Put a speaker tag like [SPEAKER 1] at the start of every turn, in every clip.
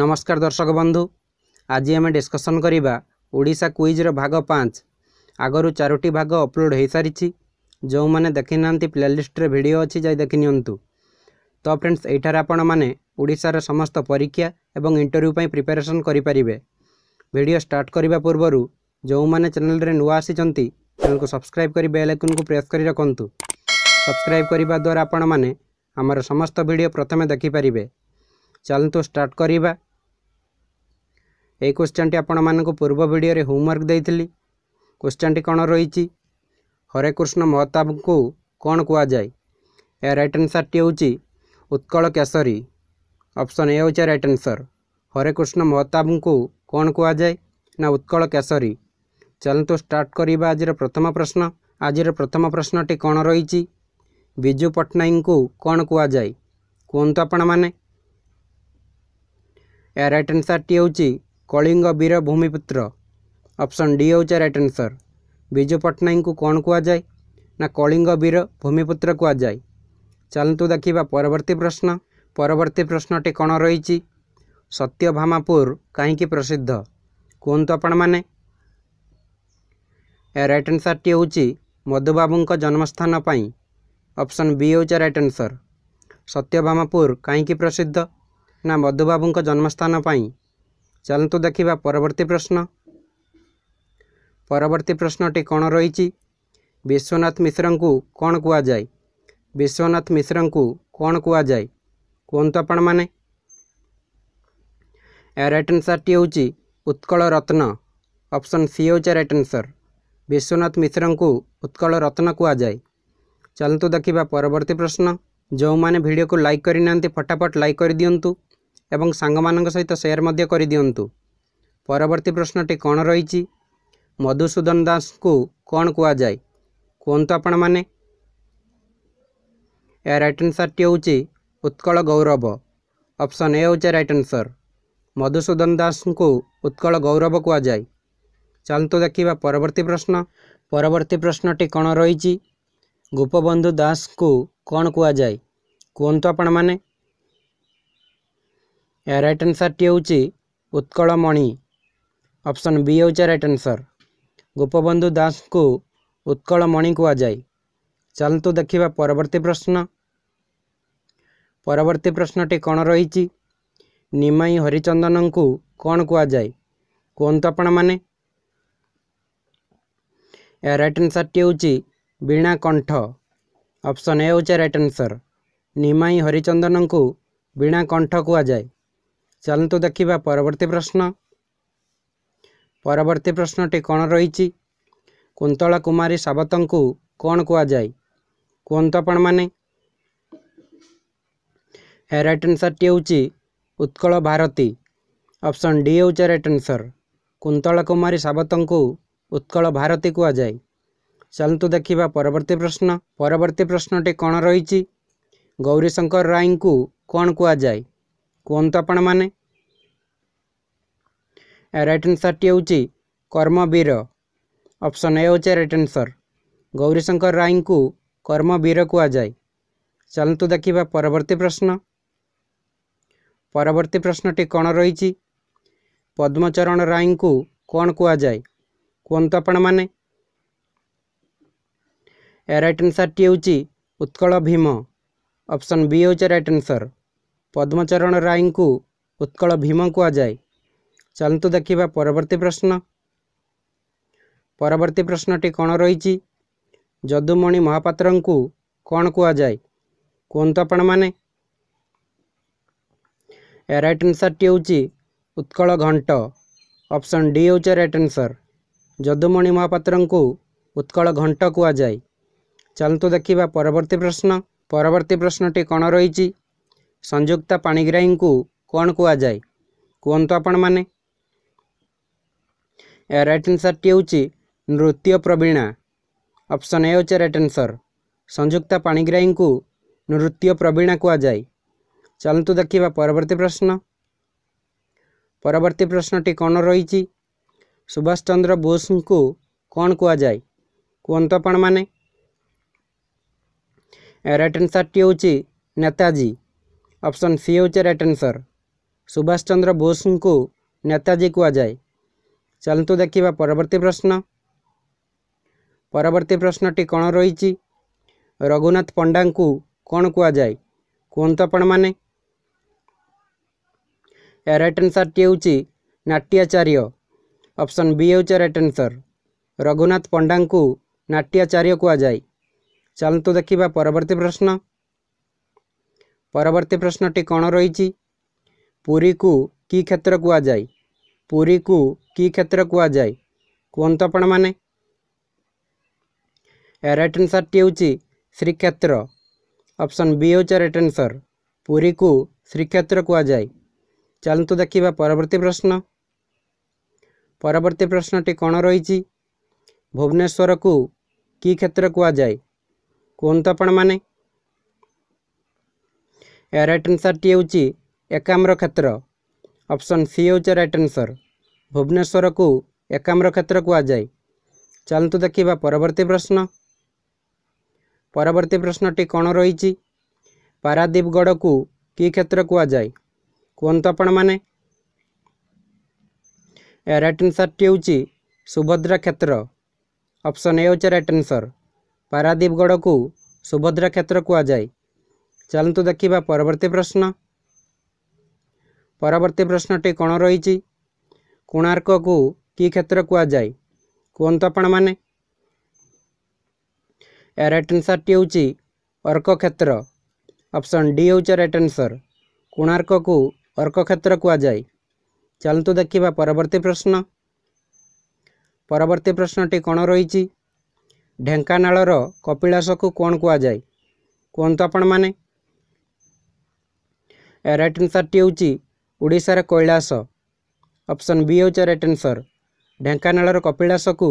[SPEAKER 1] ନମସ୍କାର ଦର୍ଶକ ବନ୍ଧୁ ଆଜି ଆମେ ଡିସ୍କସନ୍ କରିବା ଓଡ଼ିଶା କୁଇଜ୍ର ଭାଗ ପାଞ୍ଚ ଆଗରୁ ଚାରୋଟି ଭାଗ ଅପଲୋଡ଼୍ ହୋଇସାରିଛି ଯେଉଁମାନେ ଦେଖିନାହାନ୍ତି ପ୍ଲେଲିଷ୍ଟରେ ଭିଡ଼ିଓ ଅଛି ଯାଇ ଦେଖିନିଅନ୍ତୁ ତ ଫ୍ରେଣ୍ଡସ୍ ଏଇଠାରେ ଆପଣମାନେ ଓଡ଼ିଶାର ସମସ୍ତ ପରୀକ୍ଷା ଏବଂ ଇଣ୍ଟରଭ୍ୟୁ ପାଇଁ ପ୍ରିପାରେସନ୍ କରିପାରିବେ ଭିଡ଼ିଓ ଷ୍ଟାର୍ଟ କରିବା ପୂର୍ବରୁ ଯେଉଁମାନେ ଚ୍ୟାନେଲ୍ରେ ନୂଆ ଆସିଛନ୍ତି ଚ୍ୟାନେଲ୍କୁ ସବସ୍କ୍ରାଇବ୍ କରି ବେଲ୍ ଆଇକନ୍କୁ ପ୍ରେସ୍ କରି ରଖନ୍ତୁ ସବସ୍କ୍ରାଇବ୍ କରିବା ଦ୍ୱାରା ଆପଣମାନେ ଆମର ସମସ୍ତ ଭିଡ଼ିଓ ପ୍ରଥମେ ଦେଖିପାରିବେ ଚାଲନ୍ତୁ ଷ୍ଟାର୍ଟ କରିବା এই কোশ্চেনটি ଆପଣମାନଙ୍କୁ ପୂର୍ବ ଭିଡ଼ିଓରେ ହୋମୱାର୍କ ଦେଇଥିଲି କୋଶ୍ଚେନଟି କ'ଣ ରହିଛି ହରେକୃଷ୍ଣ ମହତାବଙ୍କୁ କ'ଣ କୁହାଯାଏ ଏହା ରାଇଟ୍ ଆନ୍ସର୍ଟି ହେଉଛି ଉତ୍କଳ କେଶରୀ ଅପସନ୍ ଏ ହେଉଛି ରାଇଟ୍ ଆନ୍ସର୍ ହରେକୃଷ୍ଣ ମହତାବଙ୍କୁ କ'ଣ କୁହାଯାଏ ନା ଉତ୍କଳ କେଶରୀ ଚାଲନ୍ତୁ ଷ୍ଟାର୍ଟ କରିବା ଆଜିର ପ୍ରଥମ ପ୍ରଶ୍ନ ଆଜିର ପ୍ରଥମ ପ୍ରଶ୍ନଟି କ'ଣ ରହିଛି ବିଜୁ ପଟ୍ଟନାୟକଙ୍କୁ କ'ଣ କୁହାଯାଏ କୁହନ୍ତୁ ଆପଣମାନେ ଏହା ରାଇଟ୍ ଆନ୍ସର୍ଟି ହେଉଛି କଳିଙ୍ଗ ବୀର ଭୂମିପୁତ୍ର ଅପସନ୍ ଡି ହେଉଛି ରାଇଟ୍ ଆନ୍ସର୍ ବିଜୁ ପଟ୍ଟନାୟକଙ୍କୁ କ'ଣ କୁହାଯାଏ ନା କଳିଙ୍ଗ ବୀର ଭୂମିପୁତ୍ର କୁହାଯାଏ ଚାଲନ୍ତୁ ଦେଖିବା ପରବର୍ତ୍ତୀ ପ୍ରଶ୍ନ ପରବର୍ତ୍ତୀ ପ୍ରଶ୍ନଟି କ'ଣ ରହିଛି ସତ୍ୟଭାମାପୁର କାହିଁକି ପ୍ରସିଦ୍ଧ କୁହନ୍ତୁ ଆପଣମାନେ ଏହା ରାଇଟ୍ ଆନ୍ସର୍ଟି ହେଉଛି ମଧୁବାବୁଙ୍କ ଜନ୍ମସ୍ଥାନ ପାଇଁ ଅପସନ୍ ବି ହେଉଛି ରାଇଟ୍ ଆନ୍ସର୍ ସତ୍ୟଭାମାପୁର କାହିଁକି ପ୍ରସିଦ୍ଧ ନା ମଧୁବାବୁଙ୍କ ଜନ୍ମସ୍ଥାନ ପାଇଁ ଚାଲନ୍ତୁ ଦେଖିବା ପରବର୍ତ୍ତୀ ପ୍ରଶ୍ନ ପରବର୍ତ୍ତୀ ପ୍ରଶ୍ନଟି କ'ଣ ରହିଛି ବିଶ୍ୱନାଥ ମିଶ୍ରଙ୍କୁ କ'ଣ କୁହାଯାଏ ବିଶ୍ୱନାଥ ମିଶ୍ରଙ୍କୁ କ'ଣ କୁହାଯାଏ କୁହନ୍ତୁ ଆପଣମାନେ ଏହାର ରାଇଟ୍ ଆନ୍ସର୍ଟି ହେଉଛି ଉତ୍କଳ ରତ୍ନ ଅପସନ୍ ସି ହେଉଛି ରାଇଟ୍ ଆନ୍ସର୍ ବିଶ୍ୱନାଥ ମିଶ୍ରଙ୍କୁ ଉତ୍କଳ ରତ୍ନ କୁହାଯାଏ ଚାଲନ୍ତୁ ଦେଖିବା ପରବର୍ତ୍ତୀ ପ୍ରଶ୍ନ ଯେଉଁମାନେ ଭିଡ଼ିଓକୁ ଲାଇକ୍ କରିନାହାନ୍ତି ଫଟାଫଟ ଲାଇକ୍ କରିଦିଅନ୍ତୁ ଏବଂ ସାଙ୍ଗମାନଙ୍କ ସହିତ ସେୟାର ମଧ୍ୟ କରିଦିଅନ୍ତୁ ପରବର୍ତ୍ତୀ ପ୍ରଶ୍ନଟି କ'ଣ ରହିଛି ମଧୁସୂଦନ ଦାସଙ୍କୁ କ'ଣ କୁହାଯାଏ କୁହନ୍ତୁ ଆପଣମାନେ ଏହା ରାଇଟ୍ ଆନ୍ସର୍ଟି ହେଉଛି ଉତ୍କଳ ଗୌରବ ଅପସନ୍ ଏ ହେଉଛି ରାଇଟ୍ ଆନ୍ସର ମଧୁସୂଦନ ଦାସଙ୍କୁ ଉତ୍କଳ ଗୌରବ କୁହାଯାଏ ଚାଲନ୍ତୁ ଦେଖିବା ପରବର୍ତ୍ତୀ ପ୍ରଶ୍ନ ପରବର୍ତ୍ତୀ ପ୍ରଶ୍ନଟି କ'ଣ ରହିଛି ଗୋପବନ୍ଧୁ ଦାସଙ୍କୁ କ'ଣ କୁହାଯାଏ କୁହନ୍ତୁ ଆପଣମାନେ ଏହା ରାଇଟ୍ ଆନ୍ସର୍ଟି ହେଉଛି ଉତ୍କଳମଣି ଅପସନ୍ ବି ହେଉଛି ରାଇଟ୍ ଆନ୍ସର୍ ଗୋପବନ୍ଧୁ ଦାସଙ୍କୁ ଉତ୍କଳମଣି କୁହାଯାଏ ଚାଲନ୍ତୁ ଦେଖିବା ପରବର୍ତ୍ତୀ ପ୍ରଶ୍ନ ପରବର୍ତ୍ତୀ ପ୍ରଶ୍ନଟି କ'ଣ ରହିଛି ନିମାଇ ହରିଚନ୍ଦନଙ୍କୁ କ'ଣ କୁହାଯାଏ କୁହନ୍ତୁ ଆପଣମାନେ ଏହା ରାଇଟ୍ ଆନ୍ସର୍ଟି ହେଉଛି ବୀଣା କଣ୍ଠ ଅପସନ୍ ଏ ହେଉଛି ରାଇଟ୍ ଆନ୍ସର୍ ନିମାଇ ହରିଚନ୍ଦନଙ୍କୁ ବୀଣା କଣ୍ଠ କୁହାଯାଏ ଚାଲନ୍ତୁ ଦେଖିବା ପରବର୍ତ୍ତୀ ପ୍ରଶ୍ନ ପରବର୍ତ୍ତୀ ପ୍ରଶ୍ନଟି କ'ଣ ରହିଛି କୁନ୍ତଳା କୁମାରୀ ସାବତଙ୍କୁ କ'ଣ କୁହାଯାଏ କୁହନ୍ତୁ ଆପଣମାନେ ରାଇଟ୍ ଆନ୍ସର୍ଟି ହେଉଛି ଉତ୍କଳ ଭାରତୀ ଅପସନ୍ ଡି ହେଉଛି ରାଇଟ୍ ଆନ୍ସର୍ କୁନ୍ତଳା କୁମାରୀ ସାବତଙ୍କୁ ଉତ୍କଳ ଭାରତୀ କୁହାଯାଏ ଚାଲନ୍ତୁ ଦେଖିବା ପରବର୍ତ୍ତୀ ପ୍ରଶ୍ନ ପରବର୍ତ୍ତୀ ପ୍ରଶ୍ନଟି କ'ଣ ରହିଛି ଗୌରୀଶଙ୍କର ରାଇଙ୍କୁ କ'ଣ କୁହାଯାଏ କୁହନ୍ତୁ ଆପଣମାନେ रईट आनसर टी हूँ कर्मवीर अपसन ए हे रईट आनसर गौरीशंकर राय को कर्मवीर कहा जाए चलतु देखा परवर्त प्रश्न परवर्त प्रश्नटी कौन रही पद्मचरण राय को कौन कह जाए कहतु आपण मैने रईट आनसर टी हूँ उत्कल भीम ऑप्शन बी हूँ रईट आनसर पद्मचरण राय को उत्कल भीम कहा जाए ଚାଲନ୍ତୁ ଦେଖିବା ପରବର୍ତ୍ତୀ ପ୍ରଶ୍ନ ପରବର୍ତ୍ତୀ ପ୍ରଶ୍ନଟି କ'ଣ ରହିଛି ଯଦୁମଣି ମହାପାତ୍ରଙ୍କୁ କ'ଣ କୁହାଯାଏ କୁହନ୍ତୁ ଆପଣମାନେ ରାଇଟ୍ ଆନ୍ସର୍ଟି ହେଉଛି ଉତ୍କଳ ଘଣ୍ଟ ଅପସନ୍ ଡି ହେଉଛି ରାଇଟ୍ ଆନ୍ସର୍ ଯଦୁମଣି ମହାପାତ୍ରଙ୍କୁ ଉତ୍କଳ ଘଣ୍ଟ କୁହାଯାଏ ଚାଲନ୍ତୁ ଦେଖିବା ପରବର୍ତ୍ତୀ ପ୍ରଶ୍ନ ପରବର୍ତ୍ତୀ ପ୍ରଶ୍ନଟି କ'ଣ ରହିଛି ସଂଯୁକ୍ତା ପାଣିଗ୍ରାହୀଙ୍କୁ କ'ଣ କୁହାଯାଏ କୁହନ୍ତୁ ଆପଣମାନେ ରାଇଟ୍ ଆନ୍ସର୍ଟି ହେଉଛି ନୃତ୍ୟ ପ୍ରବୀଣା ଅପସନ୍ ଏ ହେଉଛି ରାଇଟ୍ ଆନ୍ସର୍ ସଂଯୁକ୍ତା ପାଣିଗ୍ରାହୀଙ୍କୁ ନୃତ୍ୟ ପ୍ରବୀଣା କୁହାଯାଏ ଚାଲନ୍ତୁ ଦେଖିବା ପରବର୍ତ୍ତୀ ପ୍ରଶ୍ନ ପରବର୍ତ୍ତୀ ପ୍ରଶ୍ନଟି କ'ଣ ରହିଛି ସୁଭାଷ ଚନ୍ଦ୍ର ବୋଷଙ୍କୁ କ'ଣ କୁହାଯାଏ କୁହନ୍ତୁ ଆପଣମାନେ ରାଇଟ୍ ଆନ୍ସର୍ଟି ହେଉଛି ନେତାଜୀ ଅପସନ୍ ସି ହେଉଛି ରାଇଟ୍ ଆନ୍ସର୍ ସୁଭାଷ ଚନ୍ଦ୍ର ବୋଷଙ୍କୁ ନେତାଜୀ କୁହାଯାଏ ଚାଲନ୍ତୁ ଦେଖିବା ପରବର୍ତ୍ତୀ ପ୍ରଶ୍ନ ପରବର୍ତ୍ତୀ ପ୍ରଶ୍ନଟି କ'ଣ ରହିଛି ରଘୁନାଥ ପଣ୍ଡାଙ୍କୁ କ'ଣ କୁହାଯାଏ କୁହନ୍ତୁ ଆପଣମାନେ ଏହାର ରାଇଟ୍ ଆନ୍ସର୍ଟି ହେଉଛି ନାଟ୍ୟାଚାର୍ଯ୍ୟ ଅପସନ୍ ବି ହେଉଛି ରାଇଟ୍ ଆନ୍ସର୍ ରଘୁନାଥ ପଣ୍ଡାଙ୍କୁ ନାଟ୍ୟାଚାର୍ଯ୍ୟ କୁହାଯାଏ ଚାଲନ୍ତୁ ଦେଖିବା ପରବର୍ତ୍ତୀ ପ୍ରଶ୍ନ ପରବର୍ତ୍ତୀ ପ୍ରଶ୍ନଟି କ'ଣ ରହିଛି ପୁରୀକୁ କି କ୍ଷେତ୍ର କୁହାଯାଏ को कि क्षेत्र कुहन्तपण मे एरेटन सर्ट टी श्रीक्षेत्र अप्सन वि हौ चाराइटन सर्क्षेत्र कुख्वावर्ती प्रश्न परवर्ती प्रश्नटी कन् भुवनेश्वर को कि क्षेत्र कुन मटनस Ekamra Kshetra option C is the right answer ভুবনেশ্বরক একাম্র ক্ষেত্র কোয়া যায় চলুন তো দেখিবা পরবর্তী প্রশ্ন পরবর্তী প্রশ্নটি কোনো রইছি পরাধীপগড়ক কি ক্ষেত্র কোয়া যায় কোন্তা पण মানে এরাটিনসার টিউচি Subhadra Kshetra option A is the right answer পরাধীপগড়ক সুভদ্র ক্ষেত্র কোয়া যায় চলুন তো দেখিবা পরবর্তী প্রশ্ন ପରବର୍ତ୍ତୀ ପ୍ରଶ୍ନଟି କ'ଣ ରହିଛି କୋଣାର୍କକୁ କି କ୍ଷେତ୍ର କୁହାଯାଏ କୁହନ୍ତୁ ଆପଣମାନେ ରାଇଟ୍ ଆନ୍ସର୍ଟି ହେଉଛି ଅର୍କ କ୍ଷେତ୍ର ଅପସନ୍ ଡି ହେଉଛି ରାଇଟ୍ ଆନ୍ସର୍ କୋଣାର୍କକୁ ଅର୍କ କ୍ଷେତ୍ର କୁହାଯାଏ ଚାଲନ୍ତୁ ଦେଖିବା ପରବର୍ତ୍ତୀ ପ୍ରଶ୍ନ ପରବର୍ତ୍ତୀ ପ୍ରଶ୍ନଟି କ'ଣ ରହିଛି ଢେଙ୍କାନାଳର କପିଳାସକୁ କ'ଣ କୁହାଯାଏ କୁହନ୍ତୁ ଆପଣମାନେ ରାଇଟ୍ ଆନ୍ସର୍ଟି ହେଉଛି ଓଡ଼ିଶାର କୈଳାସ ଅପସନ୍ ବି ହେଉଛି ରାଇଟ୍ ଆନ୍ସର୍ ଢେଙ୍କାନାଳର କପିଳାସକୁ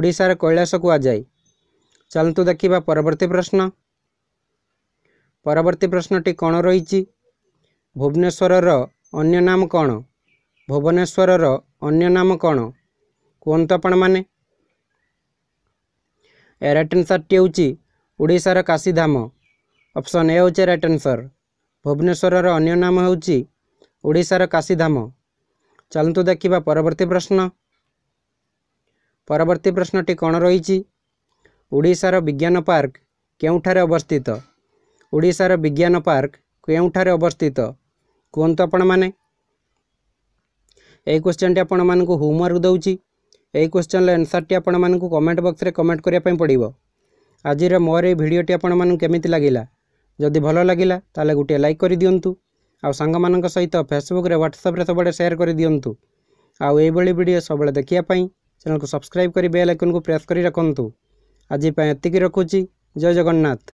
[SPEAKER 1] ଓଡ଼ିଶାର କୈଳାସ କୁହାଯାଏ ଚାଲନ୍ତୁ ଦେଖିବା ପରବର୍ତ୍ତୀ ପ୍ରଶ୍ନ ପରବର୍ତ୍ତୀ ପ୍ରଶ୍ନଟି କ'ଣ ରହିଛି ଭୁବନେଶ୍ୱରର ଅନ୍ୟ ନାମ କ'ଣ ଭୁବନେଶ୍ୱରର ଅନ୍ୟ ନାମ କ'ଣ କୁହନ୍ତୁ ଆପଣମାନେ ଏ ରାଇଟ୍ ଆନ୍ସର୍ଟି ହେଉଛି ଓଡ଼ିଶାର କାଶୀଧାମ ଅପସନ୍ ଏ ହେଉଛି ରାଇଟ୍ ଆନ୍ସର୍ ଭୁବନେଶ୍ୱରର ଅନ୍ୟ ନାମ ହେଉଛି ଓଡ଼ିଶାର କାଶୀଧାମ ଚାଲନ୍ତୁ ଦେଖିବା ପରବର୍ତ୍ତୀ ପ୍ରଶ୍ନ ପରବର୍ତ୍ତୀ ପ୍ରଶ୍ନଟି କ'ଣ ରହିଛି ଓଡ଼ିଶାର ବିଜ୍ଞାନ ପାର୍କ କେଉଁଠାରେ ଅବସ୍ଥିତ ଓଡ଼ିଶାର ବିଜ୍ଞାନ ପାର୍କ କେଉଁଠାରେ ଅବସ୍ଥିତ କୁହନ୍ତୁ ଆପଣମାନେ ଏହି କ୍ୱେଶ୍ଚନ୍ଟି ଆପଣମାନଙ୍କୁ ହୋମୱାର୍କ ଦେଉଛି ଏହି କ୍ୱେଶ୍ଚନ୍ର ଆନ୍ସାର୍ଟି ଆପଣମାନଙ୍କୁ କମେଣ୍ଟ ବକ୍ସରେ କମେଣ୍ଟ କରିବା ପାଇଁ ପଡ଼ିବ ଆଜିର ମୋର ଏହି ଭିଡ଼ିଓଟି ଆପଣମାନଙ୍କୁ କେମିତି ଲାଗିଲା ଯଦି ଭଲ ଲାଗିଲା ତାହେଲେ ଗୋଟିଏ ଲାଇକ୍ କରିଦିଅନ୍ତୁ ଆଉ ସାଙ୍ଗମାନଙ୍କ ସହିତ ଫେସବୁକ୍ରେ ହ୍ୱାଟ୍ସଆପ୍ରେ ସବୁବେଳେ ସେୟାର କରିଦିଅନ୍ତୁ ଆଉ ଏଇଭଳି ଭିଡ଼ିଓ ସବୁବେଳେ ଦେଖିବା ପାଇଁ ଚ୍ୟାନେଲ୍କୁ ସବସ୍କ୍ରାଇବ୍ କରି ବେଲ୍ ଆଇକନ୍କୁ ପ୍ରେସ୍ କରି ରଖନ୍ତୁ ଆଜି ପାଇଁ ଏତିକି ରଖୁଛି ଜୟ ଜଗନ୍ନାଥ